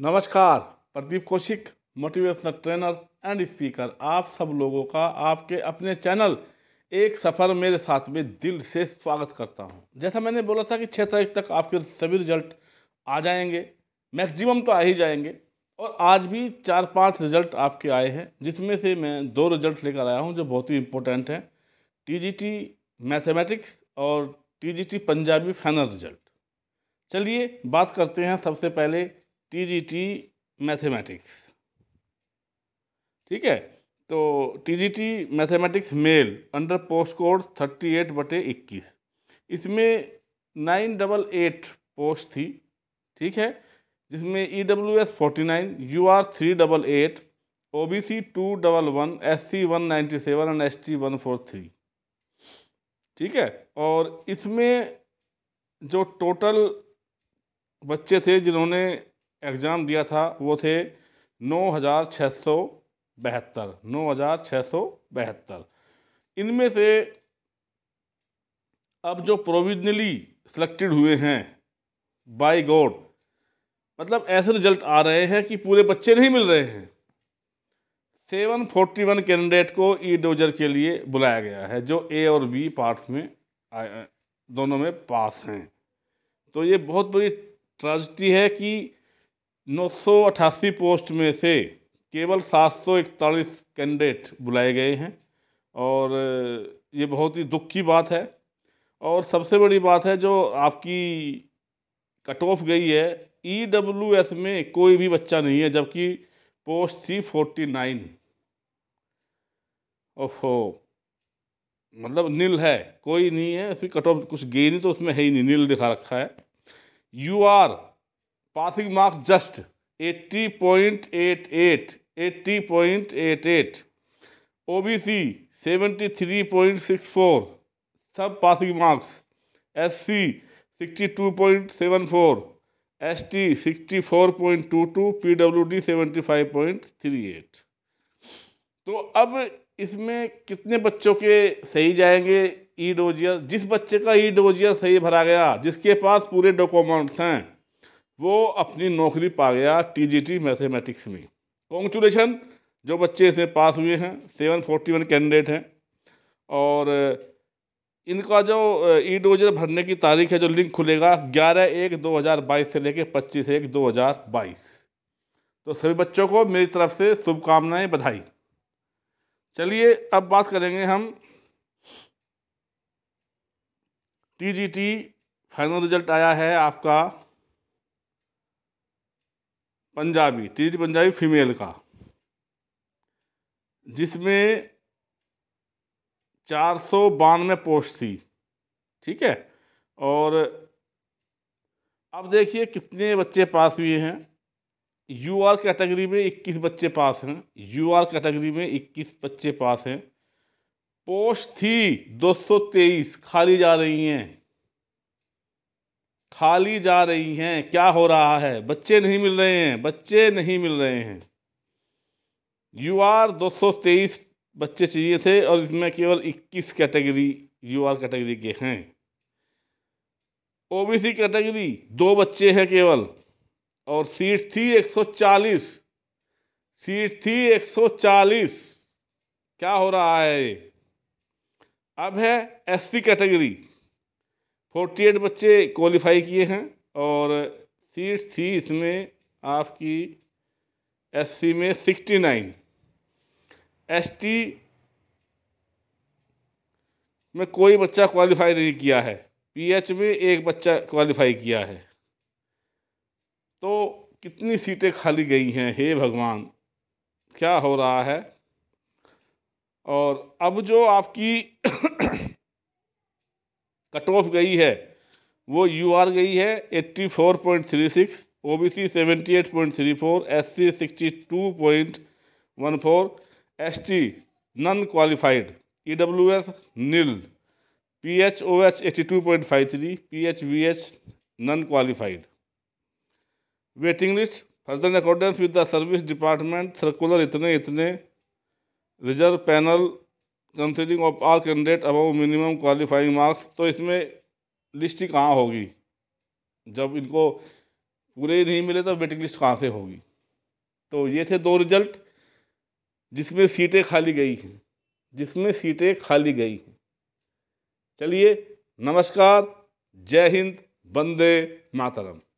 नमस्कार Pradeep Kaushik motivational trainer and speaker आप सब लोगों का आपके अपने चैनल एक सफ़र मेरे साथ में दिल से स्वागत करता हूं जैसा मैंने बोला था कि छः तारीख तक आपके सभी रिजल्ट आ जाएंगे मैक्सिमम तो आ ही जाएंगे और आज भी चार पांच रिजल्ट आपके आए हैं जिसमें से मैं दो रिजल्ट लेकर आया हूं जो बहुत ही इम्पोर्टेंट हैं टी मैथमेटिक्स और टी पंजाबी फाइनल रिजल्ट चलिए बात करते हैं सबसे पहले टी मैथमेटिक्स ठीक है तो T mathematics male under post code thirty eight बटे इक्कीस इसमें नाइन डबल एट पोस्ट थी ठीक है जिसमें E W S forty nine U R three double eight O B C two double one S C one ninety seven and S T one four three ठीक है और इसमें जो total बच्चे थे जिन्होंने एग्ज़ाम दिया था वो थे नौ हज़ार छः सौ बहत्तर नौ हज़ार छः सौ बहत्तर इनमें से अब जो प्रोविजनली सिलेक्टेड हुए हैं बाय गॉड मतलब ऐसे रिजल्ट आ रहे हैं कि पूरे बच्चे नहीं मिल रहे हैं सेवन फोर्टी वन कैंडिडेट को ई e डोजर के लिए बुलाया गया है जो ए और बी पार्ट्स में दोनों में पास हैं तो ये बहुत बड़ी ट्रेजिडी है कि नौ पोस्ट में से केवल सात कैंडिडेट बुलाए गए हैं और ये बहुत ही दुख की बात है और सबसे बड़ी बात है जो आपकी कट ऑफ गई है ई डब्ल्यू एस में कोई भी बच्चा नहीं है जबकि पोस्ट थी फोर्टी नाइन ओहो मतलब नील है कोई नहीं है उसकी कट ऑफ कुछ गई नहीं तो उसमें है ही नहीं नील दिखा रखा है U R passing marks just eighty point eight eight eighty point eight eight O B C seventy three point six four सब passing marks S C sixty two point seven four S T sixty four point two two P W D seventy five point three eight तो अब इसमें कितने बच्चों के सही जाएंगे ई e dossier जिस बच्चे का ई e डोजियर सही भरा गया जिसके पास पूरे डॉक्यूमेंट्स हैं वो अपनी नौकरी पा गया टीजीटी मैथमेटिक्स में कॉन्ग्रेचुलेशन जो बच्चे इसमें पास हुए हैं सेवन फोर्टी वन कैंडिडेट हैं और इनका जो ई डोजर भरने की तारीख है जो लिंक खुलेगा ग्यारह एक दो हज़ार बाईस से लेकर पच्चीस एक दो हज़ार बाईस तो सभी बच्चों को मेरी तरफ से शुभकामनाएं बधाई चलिए अब बात करेंगे हम टी फाइनल रिजल्ट आया है आपका पंजाबी तीज पंजाबी फीमेल का जिसमें चार सौ बानवे पोस्ट थी ठीक है और अब देखिए कितने बच्चे पास हुए हैं यू आर कैटेगरी में इक्कीस बच्चे पास हैं यू आर कैटेगरी में इक्कीस बच्चे पास हैं पोस्ट थी दो सौ तेईस खाली जा रही हैं खाली जा रही हैं क्या हो रहा है बच्चे नहीं मिल रहे हैं बच्चे नहीं मिल रहे हैं यू आर तेईस बच्चे चाहिए थे और इसमें केवल 21 कैटेगरी यू आर कैटेगरी के हैं ओबीसी कैटेगरी दो बच्चे हैं केवल और सीट थी 140 सीट थी 140 क्या हो रहा है अब है एससी कैटेगरी फोर्टी एट बच्चे क्वालिफाई किए हैं और सीट थी इसमें आपकी एससी में सिक्सटी नाइन एस में कोई बच्चा क्वालिफाई नहीं किया है पीएच में एक बच्चा क्वालिफाई किया है तो कितनी सीटें खाली गई हैं हे भगवान क्या हो रहा है और अब जो आपकी कट ऑफ गई है वो यू आर गई है eighty four four point point three three six O B C C seventy eight S sixty two point one four S T none qualified E W S nil P P H H O two point five three H V H none qualified waiting list further in accordance with the service department circular इतने इतने reserve panel consisting of all candidate above minimum qualifying marks तो इसमें list कहाँ होगी जब इनको पूरे नहीं मिले तो वेटिंग लिस्ट कहाँ से होगी तो ये थे दो रिजल्ट जिसमें सीटें खाली गई हैं जिसमें सीटें खाली गई हैं चलिए नमस्कार जय हिंद बंदे मातरम